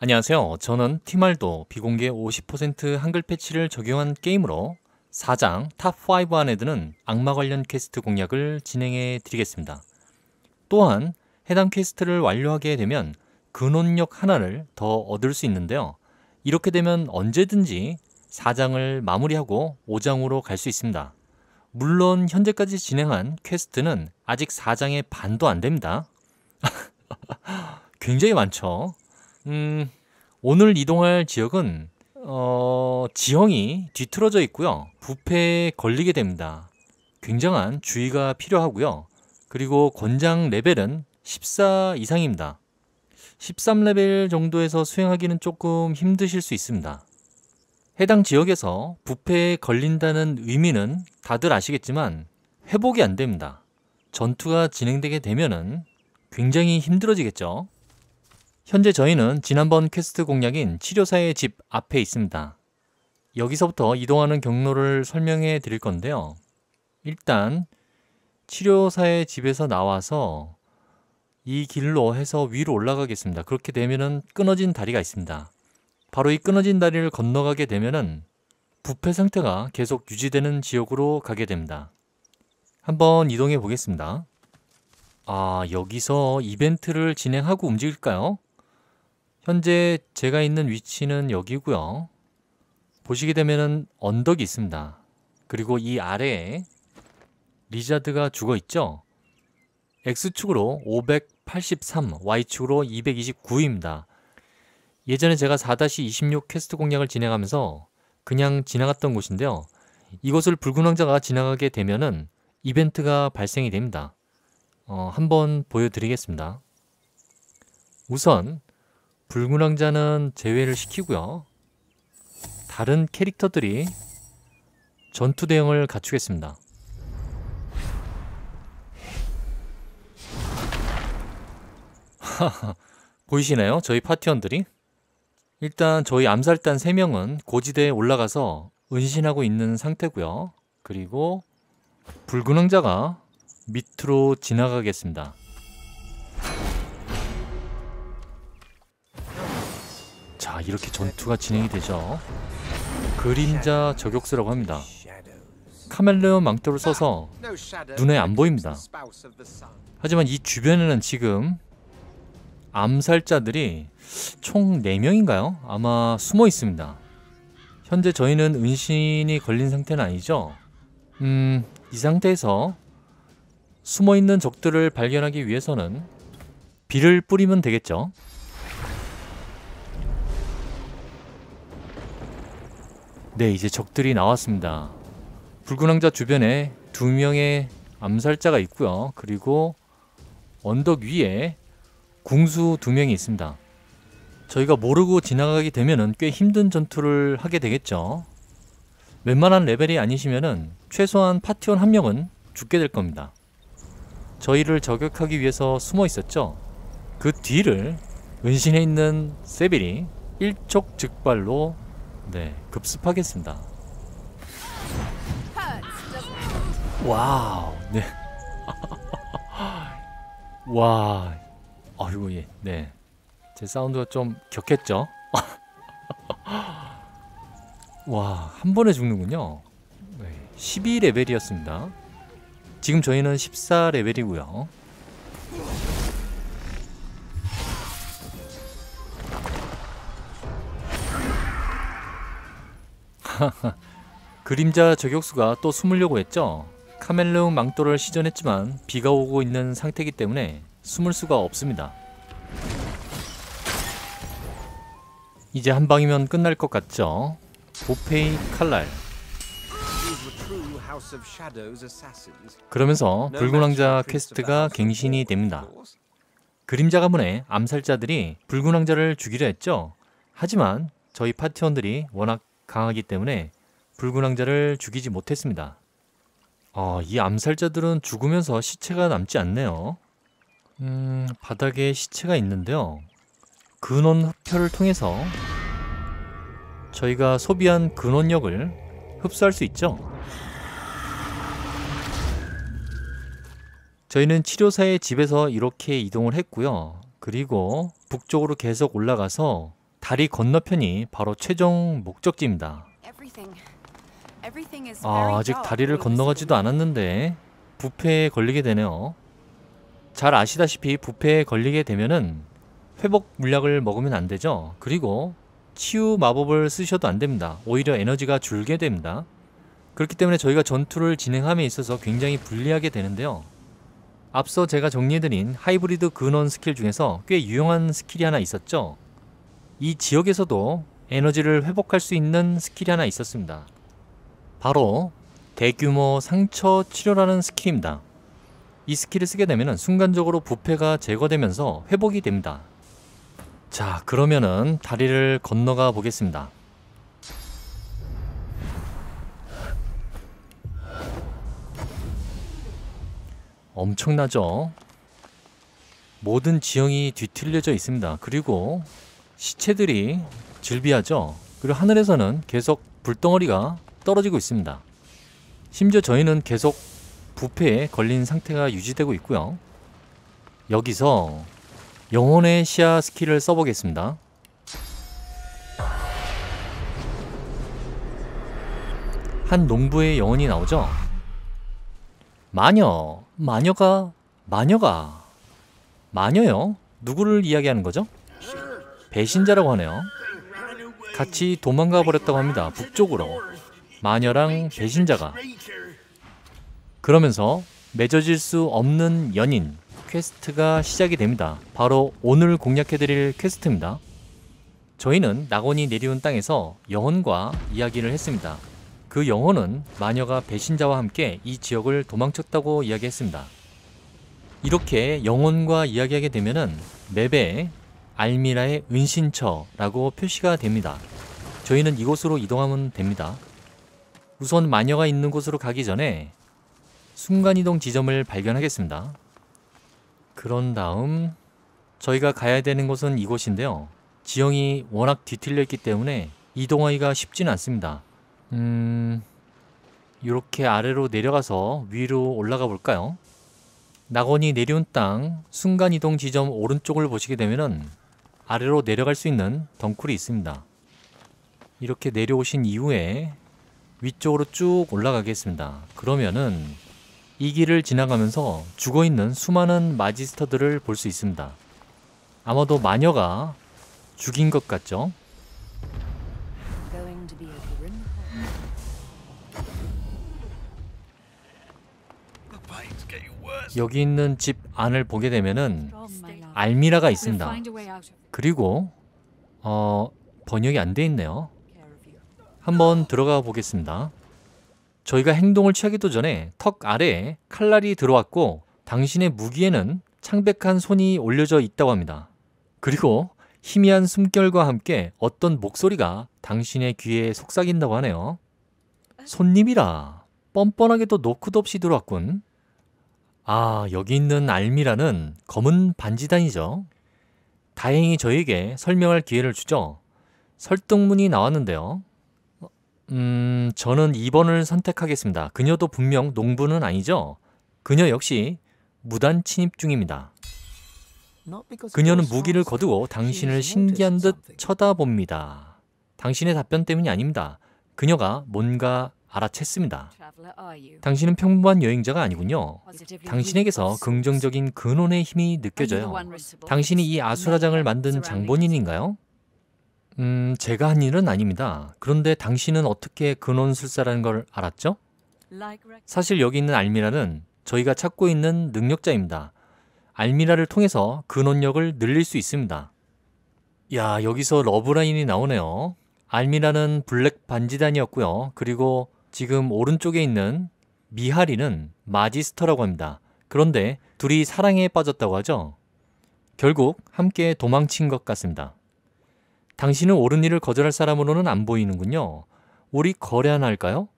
안녕하세요. 저는 티말도 비공개 50% 한글 패치를 적용한 게임으로 4장 탑5 안에 드는 악마 관련 퀘스트 공략을 진행해 드리겠습니다. 또한 해당 퀘스트를 완료하게 되면 근원력 하나를 더 얻을 수 있는데요. 이렇게 되면 언제든지 4장을 마무리하고 5장으로 갈 수 있습니다. 물론 현재까지 진행한 퀘스트는 아직 4장의 반도 안 됩니다. 굉장히 많죠. 음, 오늘 이동할 지역은 어, 지형이 뒤틀어져 있고요. 부패에 걸리게 됩니다. 굉장한 주의가 필요하고요. 그리고 권장 레벨은 14 이상입니다. 13레벨 정도에서 수행하기는 조금 힘드실 수 있습니다. 해당 지역에서 부패에 걸린다는 의미는 다들 아시겠지만 회복이 안 됩니다. 전투가 진행되게 되면 굉장히 힘들어지겠죠. 현재 저희는 지난번 퀘스트 공략인 치료사의 집 앞에 있습니다. 여기서부터 이동하는 경로를 설명해 드릴 건데요. 일단 치료사의 집에서 나와서 이 길로 해서 위로 올라가겠습니다. 그렇게 되면 끊어진 다리가 있습니다. 바로 이 끊어진 다리를 건너가게 되면은 부패 상태가 계속 유지되는 지역으로 가게 됩니다. 한번 이동해 보겠습니다. 아, 여기서 이벤트를 진행하고 움직일까요? 현재 제가 있는 위치는 여기고요. 보시게 되면 언덕이 있습니다. 그리고 이 아래에 리자드가 죽어 있죠? X축으로 583, Y축으로 229입니다. 예전에 제가 4-26 퀘스트 공략을 진행하면서 그냥 지나갔던 곳인데요. 이곳을 붉은 왕자가 지나가게 되면은 이벤트가 발생이 됩니다. 어, 한번 보여드리겠습니다. 우선 붉은 왕자는 제외를 시키고요. 다른 캐릭터들이 전투 대응을 갖추겠습니다. 보이시나요? 저희 파티원들이? 일단 저희 암살단 3명은 고지대에 올라가서 은신하고 있는 상태고요. 그리고 붉은 왕자가 밑으로 지나가겠습니다. 아, 이렇게 전투가 진행이 되죠 그림자 저격수라고 합니다 카멜레온 망토를 써서 눈에 안 보입니다 하지만 이 주변에는 지금 암살자들이 총 4명인가요? 아마 숨어 있습니다 현재 저희는 은신이 걸린 상태는 아니죠 음, 이 상태에서 숨어있는 적들을 발견하기 위해서는 비를 뿌리면 되겠죠 네, 이제 적들이 나왔습니다. 붉은 왕자 주변에 두 명의 암살자가 있고요. 그리고 언덕 위에 궁수 두 명이 있습니다. 저희가 모르고 지나가게 되면 꽤 힘든 전투를 하게 되겠죠. 웬만한 레벨이 아니시면은 최소한 파티원 한 명은 죽게 될 겁니다. 저희를 저격하기 위해서 숨어 있었죠. 그 뒤를 은신해 있는 세빌이 일촉즉발로 네, 급습하겠습니다. 와우, 네. 와, 아이고 예, 네. 제 사운드가 좀 격했죠? 와, 한 번에 죽는군요. 12레벨이었습니다. 지금 저희는 14레벨이고요. 그림자 저격수가 또 숨으려고 했죠. 카멜레온 망토를 시전했지만 비가 오고 있는 상태이기 때문에 숨을 수가 없습니다. 이제 한 방이면 끝날 것 같죠. 보페이 칼날 그러면서 붉은 왕자 퀘스트가 갱신이 됩니다. 그림자 가문의 암살자들이 붉은 왕자를 죽이려 했죠. 하지만 저희 파티원들이 워낙 강하기 때문에 붉은 왕자를 죽이지 못했습니다. 아, 이 암살자들은 죽으면서 시체가 남지 않네요. 음, 바닥에 시체가 있는데요. 근원 흡혈을 통해서 저희가 소비한 근원력을 흡수할 수 있죠. 저희는 치료사의 집에서 이렇게 이동을 했고요. 그리고 북쪽으로 계속 올라가서 다리 건너편이 바로 최종 목적지입니다. 아, 아직 다리를 건너가지도 않았는데 부패에 걸리게 되네요. 잘 아시다시피 부패에 걸리게 되면은 회복 물약을 먹으면 안 되죠. 그리고 치유 마법을 쓰셔도 안 됩니다. 오히려 에너지가 줄게 됩니다. 그렇기 때문에 저희가 전투를 진행함에 있어서 굉장히 불리하게 되는데요. 앞서 제가 정리해드린 하이브리드 근원 스킬 중에서 꽤 유용한 스킬이 하나 있었죠. 이 지역에서도 에너지를 회복할 수 있는 스킬이 하나 있었습니다. 바로 대규모 상처 치료라는 스킬입니다. 이 스킬을 쓰게 되면 순간적으로 부패가 제거되면서 회복이 됩니다. 자 그러면은 다리를 건너가 보겠습니다. 엄청나죠? 모든 지형이 뒤틀려져 있습니다. 그리고 시체들이 즐비하죠 그리고 하늘에서는 계속 불덩어리가 떨어지고 있습니다. 심지어 저희는 계속 부패에 걸린 상태가 유지되고 있고요. 여기서 영혼의 시야 스킬을 써보겠습니다. 한 농부의 영혼이 나오죠. 마녀, 마녀가, 마녀가, 마녀요? 누구를 이야기하는 거죠? 배신자라고 하네요. 같이 도망가 버렸다고 합니다. 북쪽으로. 마녀랑 배신자가. 그러면서 맺어질 수 없는 연인 퀘스트가 시작이 됩니다. 바로 오늘 공략해드릴 퀘스트입니다. 저희는 낙원이 내려온 땅에서 영혼과 이야기를 했습니다. 그 영혼은 마녀가 배신자와 함께 이 지역을 도망쳤다고 이야기했습니다. 이렇게 영혼과 이야기하게 되면은 맵에 알미라의 은신처라고 표시가 됩니다. 저희는 이곳으로 이동하면 됩니다. 우선 마녀가 있는 곳으로 가기 전에 순간이동 지점을 발견하겠습니다. 그런 다음 저희가 가야 되는 곳은 이곳인데요. 지형이 워낙 뒤틀려 있기 때문에 이동하기가 쉽지는 않습니다. 음... 이렇게 아래로 내려가서 위로 올라가 볼까요? 낙원이 내려온 땅 순간이동 지점 오른쪽을 보시게 되면은 아래로 내려갈 수 있는 덩쿨이 있습니다. 이렇게 내려오신 이후에 위쪽으로 쭉 올라가겠습니다. 그러면은 이 길을 지나가면서 죽어있는 수많은 마지스터들을 볼 수 있습니다. 아마도 마녀가 죽인 것 같죠? 여기 있는 집 안을 보게 되면은 알미라가 있습니다. 그리고 어, 번역이 안 돼 있네요. 한번 들어가 보겠습니다. 저희가 행동을 취하기도 전에 턱 아래에 칼날이 들어왔고 당신의 무기에는 창백한 손이 올려져 있다고 합니다. 그리고 희미한 숨결과 함께 어떤 목소리가 당신의 귀에 속삭인다고 하네요. 손님이라 뻔뻔하게 도 노크도 없이 들어왔군. 아, 여기 있는 알미라는 검은 반지단이죠. 다행히 저에게 설명할 기회를 주죠. 설득문이 나왔는데요. 음, 저는 2번을 선택하겠습니다. 그녀도 분명 농부는 아니죠. 그녀 역시 무단 침입 중입니다. 그녀는 무기를 거두고 당신을 신기한 듯 쳐다봅니다. 당신의 답변 때문이 아닙니다. 그녀가 뭔가 알아챘습니다. 당신은 평범한 여행자가 아니군요. 당신에게서 긍정적인 근원의 힘이 느껴져요. 당신이 이 아수라장을 만든 장본인인가요? 음, 제가 한 일은 아닙니다. 그런데 당신은 어떻게 근원술사라는 걸 알았죠? 사실 여기 있는 알미라는 저희가 찾고 있는 능력자입니다. 알미라를 통해서 근원력을 늘릴 수 있습니다. 야, 여기서 러브라인이 나오네요. 알미라는 블랙 반지단이었고요. 그리고 지금 오른쪽에 있는 미하리는 마지스터라고 합니다. 그런데 둘이 사랑에 빠졌다고 하죠. 결국 함께 도망친 것 같습니다. 당신은 옳은 일을 거절할 사람으로는 안 보이는군요. 우리 거래하나 할까요?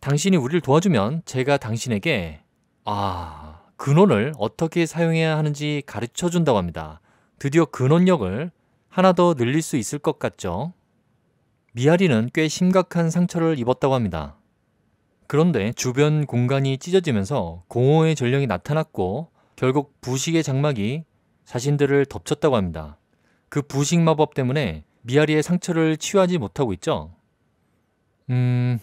당신이 우리를 도와주면 제가 당신에게 아 근원을 어떻게 사용해야 하는지 가르쳐 준다고 합니다. 드디어 근원력을 하나 더 늘릴 수 있을 것 같죠? 미아리는 꽤 심각한 상처를 입었다고 합니다. 그런데 주변 공간이 찢어지면서 공허의 전령이 나타났고 결국 부식의 장막이 자신들을 덮쳤다고 합니다. 그 부식 마법 때문에 미아리의 상처를 치유하지 못하고 있죠. 음...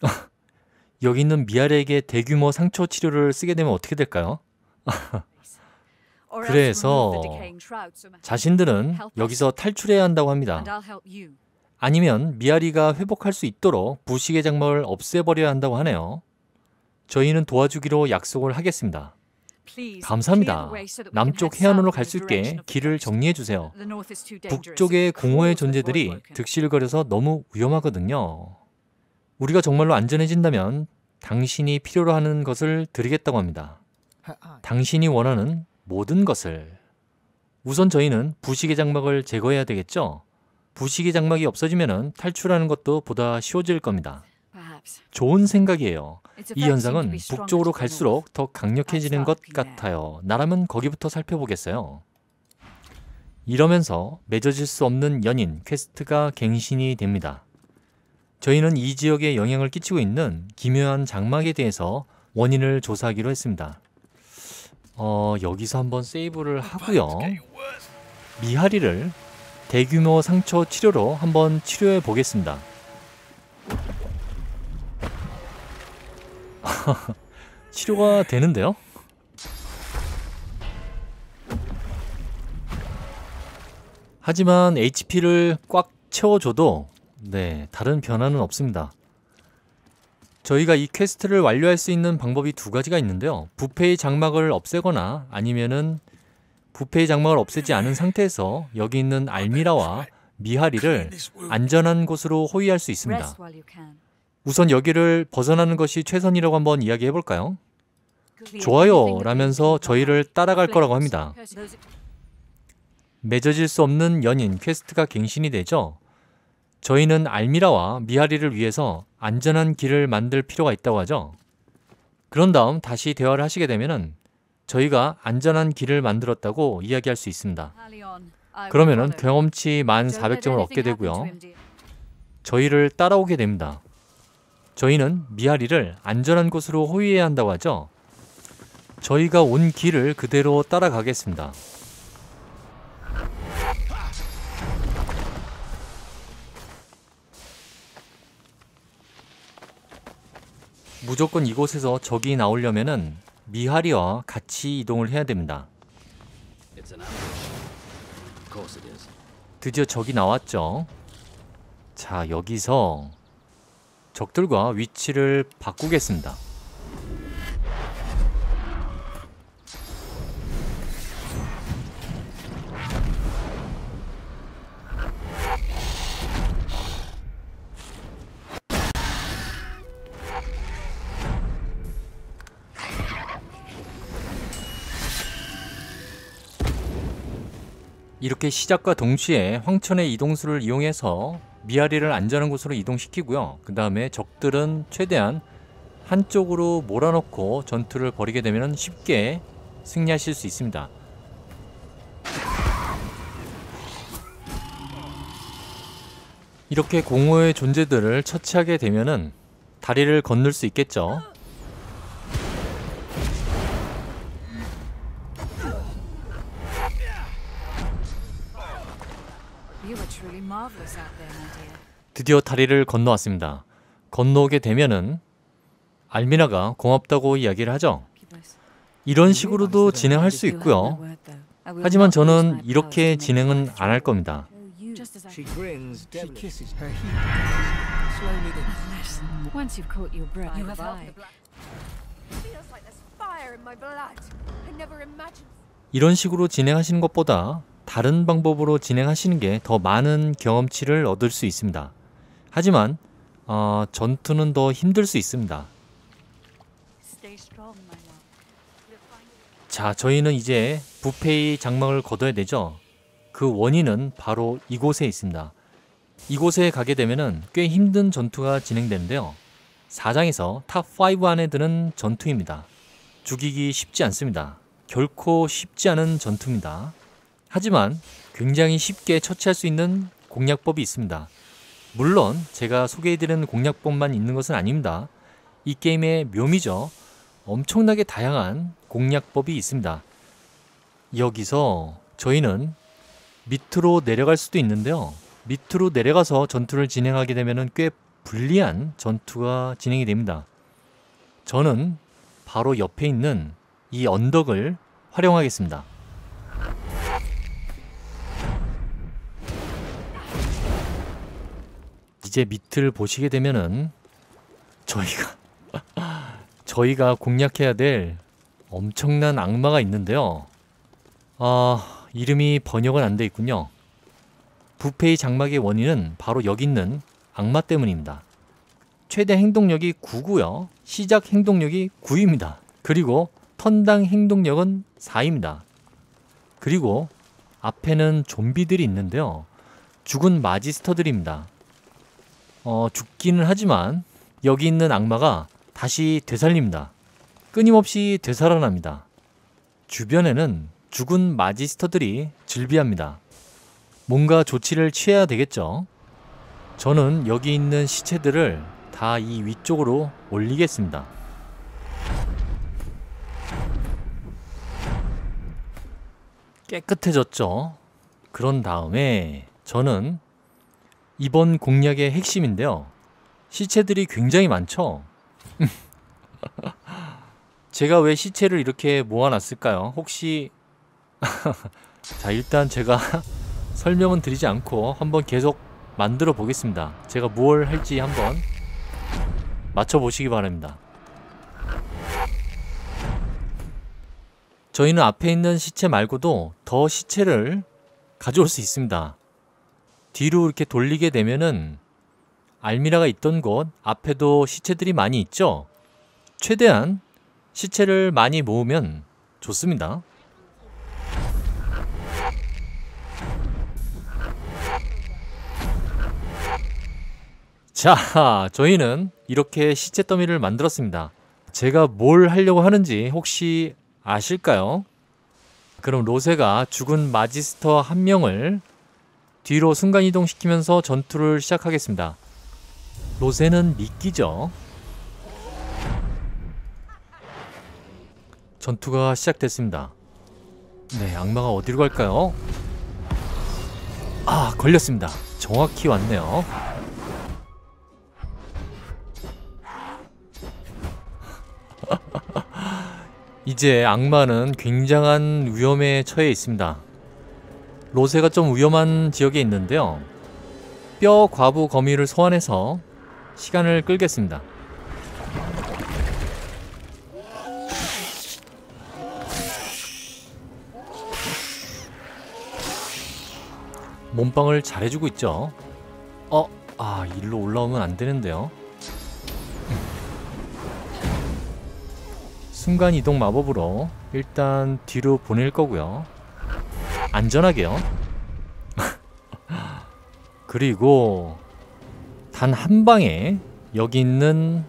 여기 있는 미아리에게 대규모 상처 치료를 쓰게 되면 어떻게 될까요? 그래서 자신들은 여기서 탈출해야 한다고 합니다. 아니면 미아리가 회복할 수 있도록 부식의 장막을 없애버려야 한다고 하네요. 저희는 도와주기로 약속을 하겠습니다. 감사합니다. 남쪽 해안으로 갈 수 있게 길을 정리해 주세요. 북쪽의 공허의 존재들이 득실거려서 너무 위험하거든요. 우리가 정말로 안전해진다면 당신이 필요로 하는 것을 드리겠다고 합니다. 당신이 원하는 모든 것을. 우선 저희는 부식의 장막을 제거해야 되겠죠? 부식이 장막이 없어지면 탈출하는 것도 보다 쉬워질 겁니다. 좋은 생각이에요. 이 현상은 북쪽으로 갈수록 더 강력해지는 것 같아요. 나라면 거기부터 살펴보겠어요. 이러면서 맺어질 수 없는 연인 퀘스트가 갱신이 됩니다. 저희는 이 지역에 영향을 끼치고 있는 기묘한 장막에 대해서 원인을 조사하기로 했습니다. 어, 여기서 한번 세이브를 하고요. 미하리를 대규모 상처 치료로 한번 치료해 보겠습니다. 치료가 되는데요? 하지만 HP를 꽉 채워줘도 네 다른 변화는 없습니다. 저희가 이 퀘스트를 완료할 수 있는 방법이 두 가지가 있는데요. 부패의 장막을 없애거나 아니면은 부패의 장막을 없애지 않은 상태에서 여기 있는 알미라와 미하리를 안전한 곳으로 호위할 수 있습니다. 우선 여기를 벗어나는 것이 최선이라고 한번 이야기해 볼까요? 좋아요 라면서 저희를 따라갈 거라고 합니다. 맺어질 수 없는 연인 퀘스트가 갱신이 되죠. 저희는 알미라와 미하리를 위해서 안전한 길을 만들 필요가 있다고 하죠. 그런 다음 다시 대화를 하시게 되면 저희가 안전한 길을 만들었다고 이야기할 수 있습니다. 그러면은 경험치 1,400점을 얻게 되고요. 저희를 따라오게 됩니다. 저희는 미아리를 안전한 곳으로 호위해야 한다고 하죠. 저희가 온 길을 그대로 따라가겠습니다. 무조건 이곳에서 적이 나오려면 미하리와 같이 이동을 해야 됩니다. 드디어 적이 나왔죠. 자, 여기서 적들과 위치를 바꾸겠습니다. 이렇게 시작과 동시에 황천의 이동수를 이용해서 미아리를 안전한 곳으로 이동시키고요. 그 다음에 적들은 최대한 한쪽으로 몰아넣고 전투를 벌이게 되면 쉽게 승리하실 수 있습니다. 이렇게 공허의 존재들을 처치하게 되면은 다리를 건널 수 있겠죠. 드디어 다리를 건너왔습니다. 건너오게 되면은 알미나가 고맙다고 이야기를 하죠. 이런 식으로도 진행할 수 있고요. 하지만 저는 이렇게 진행은 안 할 겁니다. 이런 식으로 진행하시는 것보다 다른 방법으로 진행하시는 게 더 많은 경험치를 얻을 수 있습니다. 하지만 어, 전투는 더 힘들 수 있습니다. 자, 저희는 이제 부패의 장막을 걷어야 되죠. 그 원인은 바로 이곳에 있습니다. 이곳에 가게 되면 꽤 힘든 전투가 진행되는데요. 4장에서 탑 5 안에 드는 전투입니다. 죽이기 쉽지 않습니다. 결코 쉽지 않은 전투입니다. 하지만 굉장히 쉽게 처치할 수 있는 공략법이 있습니다. 물론 제가 소개해드리는 공략법만 있는 것은 아닙니다. 이 게임의 묘미죠. 엄청나게 다양한 공략법이 있습니다. 여기서 저희는 밑으로 내려갈 수도 있는데요. 밑으로 내려가서 전투를 진행하게 되면 꽤 불리한 전투가 진행이 됩니다. 저는 바로 옆에 있는 이 언덕을 활용하겠습니다. 이제 밑을 보시게 되면은 저희가 저희가 공략해야 될 엄청난 악마가 있는데요. 아 이름이 번역은 안 돼 있군요. 부패의 장막의 원인은 바로 여기 있는 악마 때문입니다. 최대 행동력이 9고요. 시작 행동력이 9입니다. 그리고 턴당 행동력은 4입니다. 그리고 앞에는 좀비들이 있는데요. 죽은 마지스터들입니다. 어, 죽기는 하지만 여기 있는 악마가 다시 되살립니다. 끊임없이 되살아납니다. 주변에는 죽은 마지스터들이 즐비합니다. 뭔가 조치를 취해야 되겠죠? 저는 여기 있는 시체들을 다 이 위쪽으로 올리겠습니다. 깨끗해졌죠? 그런 다음에 저는 이번 공략의 핵심인데요. 시체들이 굉장히 많죠? 제가 왜 시체를 이렇게 모아놨을까요? 혹시 자 일단 제가 설명은 드리지 않고 한번 계속 만들어 보겠습니다. 제가 무얼 할지 한번 맞춰보시기 바랍니다. 저희는 앞에 있는 시체 말고도 더 시체를 가져올 수 있습니다. 뒤로 이렇게 돌리게 되면은 알미라가 있던 곳 앞에도 시체들이 많이 있죠. 최대한 시체를 많이 모으면 좋습니다. 자, 저희는 이렇게 시체 더미를 만들었습니다. 제가 뭘 하려고 하는지 혹시 아실까요? 그럼 로세가 죽은 마지스터 한 명을 뒤로 순간이동시키면서 전투를 시작하겠습니다. 로세는 미끼죠. 전투가 시작됐습니다. 네, 악마가 어디로 갈까요? 아, 걸렸습니다. 정확히 왔네요. 이제 악마는 굉장한 위험에 처해 있습니다. 로세가 좀 위험한 지역에 있는데요. 뼈 과부 거미를 소환해서 시간을 끌겠습니다. 몸빵을 잘해주고 있죠. 어? 아 일로 올라오면 안 되는데요. 순간이동 마법으로 일단 뒤로 보낼 거고요. 안전하게요. 그리고 단 한 방에 여기 있는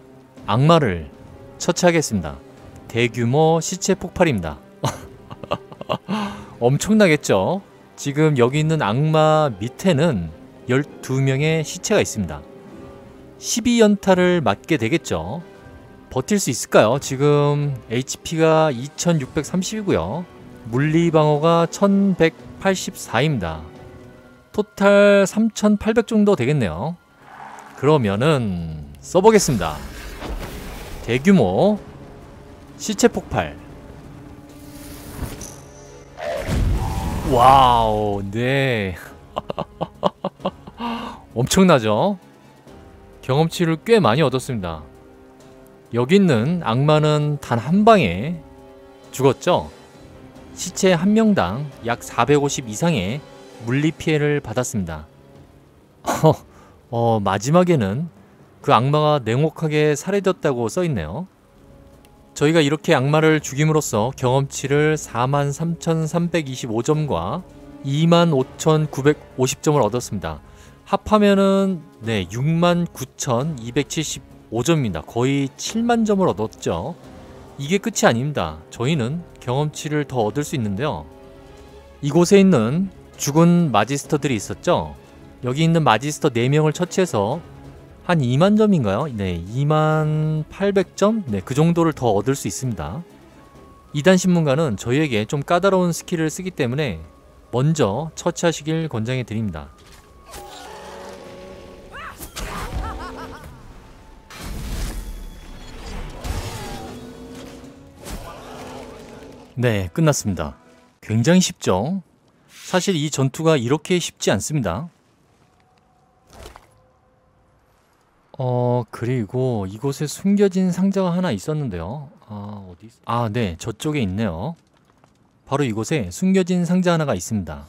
악마를 처치하겠습니다. 대규모 시체 폭발입니다. 엄청나겠죠? 지금 여기 있는 악마 밑에는 12명의 시체가 있습니다. 12연타를 맞게 되겠죠? 버틸 수 있을까요? 지금 HP가 2630이고요. 물리방어가 1184입니다. 토탈 3800 정도 되겠네요. 그러면은 써보겠습니다. 대규모 시체 폭발 와우 네 엄청나죠? 경험치를 꽤 많이 얻었습니다. 여기 있는 악마는 단 한 방에 죽었죠? 시체 한 명당 약 450 이상의 물리 피해를 받았습니다. 어, 어, 마지막에는 그 악마가 냉혹하게 살해되었다고 써있네요. 저희가 이렇게 악마를 죽임으로써 경험치를 43,325점과 25,950점을 얻었습니다. 합하면은 네 69,275점입니다. 거의 7만 점을 얻었죠. 이게 끝이 아닙니다. 저희는 경험치를 더 얻을 수 있는데요. 이곳에 있는 죽은 마지스터들이 있었죠? 여기 있는 마지스터 4명을 처치해서 한 2만 점인가요? 네, 2만 800점? 네, 그 정도를 더 얻을 수 있습니다. 이단 신문가는 저희에게 좀 까다로운 스킬을 쓰기 때문에 먼저 처치하시길 권장해 드립니다. 네, 끝났습니다. 굉장히 쉽죠? 사실 이 전투가 이렇게 쉽지 않습니다. 어, 그리고 이곳에 숨겨진 상자가 하나 있었는데요. 아, 어디 있어? 아, 네. 저쪽에 있네요. 바로 이곳에 숨겨진 상자 하나가 있습니다.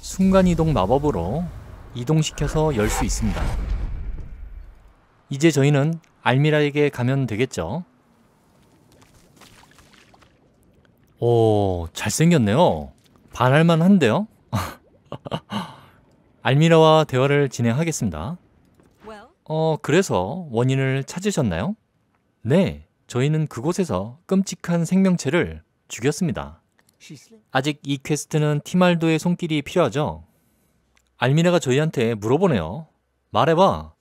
순간이동 마법으로 이동시켜서 열 수 있습니다. 이제 저희는 알미라에게 가면 되겠죠? 오, 잘생겼네요. 반할만 한데요? 알미라와 대화를 진행하겠습니다. 어, 그래서 원인을 찾으셨나요? 네, 저희는 그곳에서 끔찍한 생명체를 죽였습니다. 아직 이 퀘스트는 티말도의 손길이 필요하죠? 알미라가 저희한테 물어보네요. 말해봐.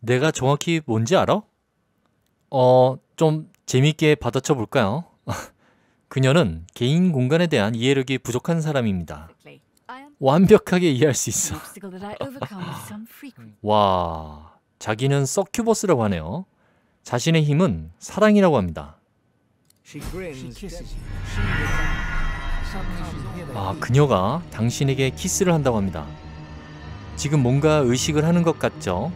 내가 정확히 뭔지 알아? 어, 좀 재밌게 받아쳐 볼까요? 그녀는 개인 공간에 대한 이해력이 부족한 사람입니다. 완벽하게 이해할 수 있어. 와, 자기는 서큐버스라고 하네요. 자신의 힘은 사랑이라고 합니다. 아, 그녀가 당신에게 키스를 한다고 합니다. 지금 뭔가 의식을 하는 것 같죠?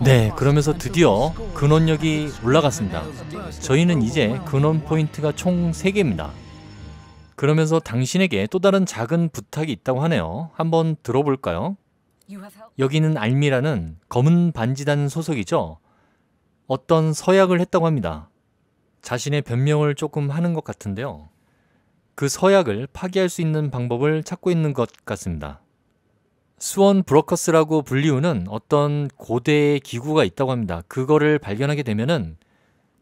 네, 네 그러면서 드디어 근원력이 올라갔습니다. 저희는 이제 근원 포인트가 총 3개입니다. 그러면서 당신에게 또 다른 작은 부탁이 있다고 하네요. 한번 들어볼까요? 여기는 알미라는 검은 반지단 소속이죠. 어떤 서약을 했다고 합니다. 자신의 변명을 조금 하는 것 같은데요. 그 서약을 파괴할수 있는 방법을 찾고 있는 것 같습니다. 수원 브로커스라고 불리우는 어떤 고대의 기구가 있다고 합니다. 그거를 발견하게 되면은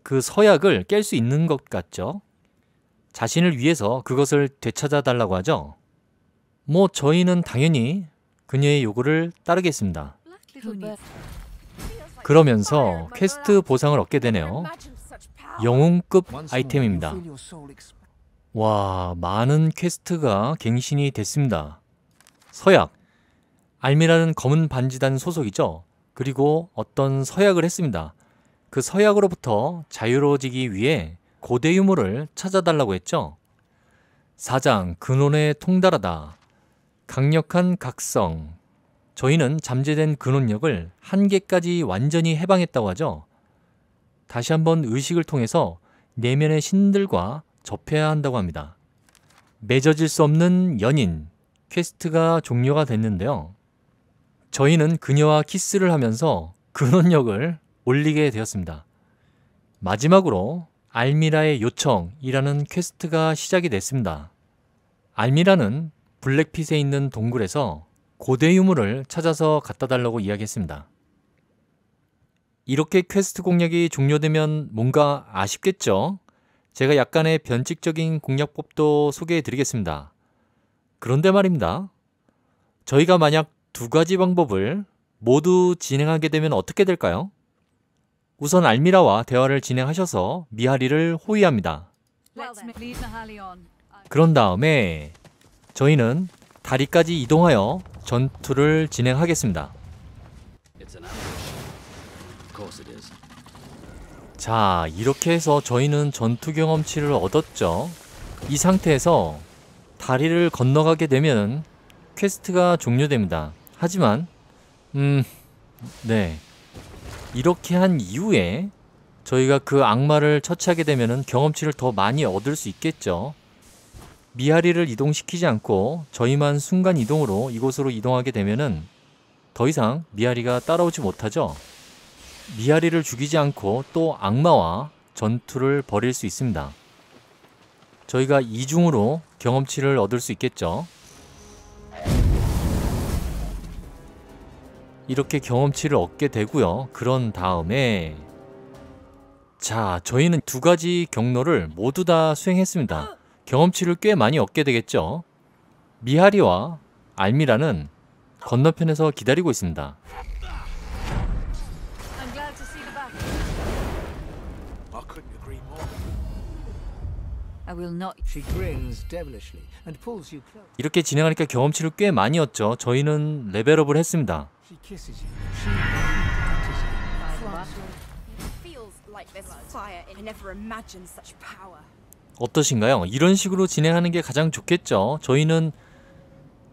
그 서약을 깰 수 있는 것 같죠. 자신을 위해서 그것을 되찾아 달라고 하죠. 뭐 저희는 당연히 그녀의 요구를 따르겠습니다. 그러면서 퀘스트 보상을 얻게 되네요. 영웅급 아이템입니다. 와, 많은 퀘스트가 갱신이 됐습니다. 서약, 알미라는 검은 반지단 소속이죠. 그리고 어떤 서약을 했습니다. 그 서약으로부터 자유로워지기 위해 고대 유물을 찾아달라고 했죠. 사장 근원에 통달하다. 강력한 각성. 저희는 잠재된 근원력을 한계까지 완전히 해방했다고 하죠. 다시 한번 의식을 통해서 내면의 신들과 접해야 한다고 합니다. 맺어질 수 없는 연인 퀘스트가 종료가 됐는데요. 저희는 그녀와 키스를 하면서 근원력을 올리게 되었습니다. 마지막으로 알미라의 요청이라는 퀘스트가 시작이 됐습니다. 알미라는 블랙핏에 있는 동굴에서 고대 유물을 찾아서 갖다 달라고 이야기했습니다. 이렇게 퀘스트 공략이 종료되면 뭔가 아쉽겠죠? 제가 약간의 변칙적인 공략법도 소개해 드리겠습니다. 그런데 말입니다. 저희가 만약 두 가지 방법을 모두 진행하게 되면 어떻게 될까요? 우선 알미라와 대화를 진행하셔서 미하리를 호위합니다. 그런 다음에 저희는 다리까지 이동하여 전투를 진행하겠습니다. 자, 이렇게 해서 저희는 전투 경험치를 얻었죠. 이 상태에서 다리를 건너가게 되면 퀘스트가 종료됩니다. 하지만 음, 네. 이렇게 한 이후에 저희가 그 악마를 처치하게 되면 경험치를 더 많이 얻을 수 있겠죠. 미아리를 이동시키지 않고 저희만 순간 이동으로 이곳으로 이동하게 되면은 더 이상 미아리가 따라오지 못하죠. 미아리를 죽이지 않고 또 악마와 전투를 벌일 수 있습니다. 저희가 이중으로 경험치를 얻을 수 있겠죠. 이렇게 경험치를 얻게 되고요. 그런 다음에 자, 저희는 두 가지 경로를 모두 다 수행했습니다. 경험치를 꽤 많이 얻게 되겠죠. 미하리와 알미라는 건너편에서 기다리고 있습니다. 이렇게 진행하니까 경험치를 꽤 많이 얻죠. 저희는 레벨업을 했습니다. She kisses you. She touches you. feels like t h e s fire. I never imagined such power. 어떠신가요? 이런 식으로 진행하는 게 가장 좋겠죠. 저희는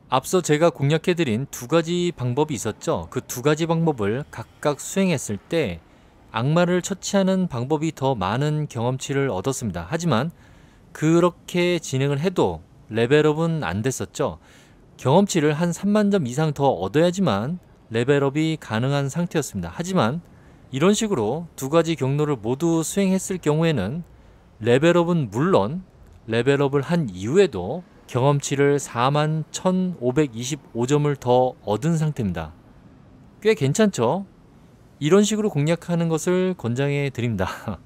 앞서 제가 공략해드린 두 가지 방법이 있었죠. 그 두 가지 방법을 각각 수행했을 때 악마를 처치하는 방법이 더 많은 경험치를 얻었습니다. 하지만 그렇게 진행을 해도 레벨업은 안 됐었죠. 경험치를 한 3만 점 이상 더 얻어야지만 레벨업이 가능한 상태였습니다. 하지만 이런 식으로 두 가지 경로를 모두 수행했을 경우에는 레벨업은 물론 레벨업을 한 이후에도 경험치를 4만 1525점을 더 얻은 상태입니다. 꽤 괜찮죠? 이런 식으로 공략하는 것을 권장해 드립니다.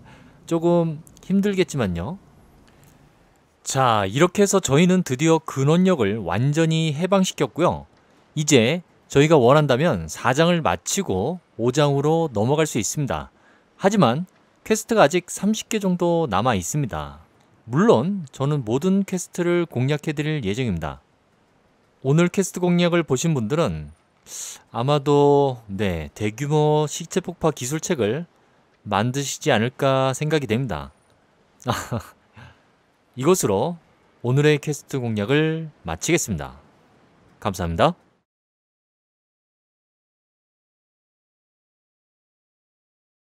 조금 힘들겠지만요. 자, 이렇게 해서 저희는 드디어 근원력을 완전히 해방시켰고요. 이제 저희가 원한다면 4장을 마치고 5장으로 넘어갈 수 있습니다. 하지만 퀘스트가 아직 30개 정도 남아 있습니다. 물론 저는 모든 퀘스트를 공략해드릴 예정입니다. 오늘 퀘스트 공략을 보신 분들은 아마도 네 대규모 시체 폭파 기술책을 만드시지 않을까 생각이 됩니다. 이것으로 오늘의 퀘스트 공략을 마치겠습니다. 감사합니다.